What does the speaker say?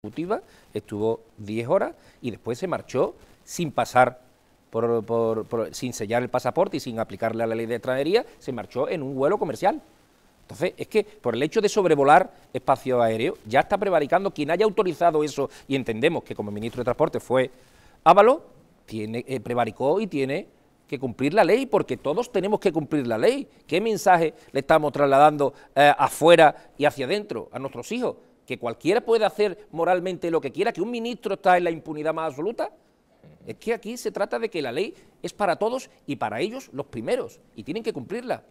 ejecutiva, estuvo 10 horas y después se marchó sin pasar, por, sin sellar el pasaporte y sin aplicarle a la ley de extranjería, se marchó en un vuelo comercial. Entonces, es que por el hecho de sobrevolar espacio aéreo, ya está prevaricando quien haya autorizado eso, y entendemos que como ministro de Transporte fue Ávalo, tiene, eh, prevaricó y tiene que cumplir la ley, porque todos tenemos que cumplir la ley. ¿Qué mensaje le estamos trasladando eh, afuera y hacia adentro a nuestros hijos? que cualquiera puede hacer moralmente lo que quiera, que un ministro está en la impunidad más absoluta. Es que aquí se trata de que la ley es para todos y para ellos los primeros, y tienen que cumplirla.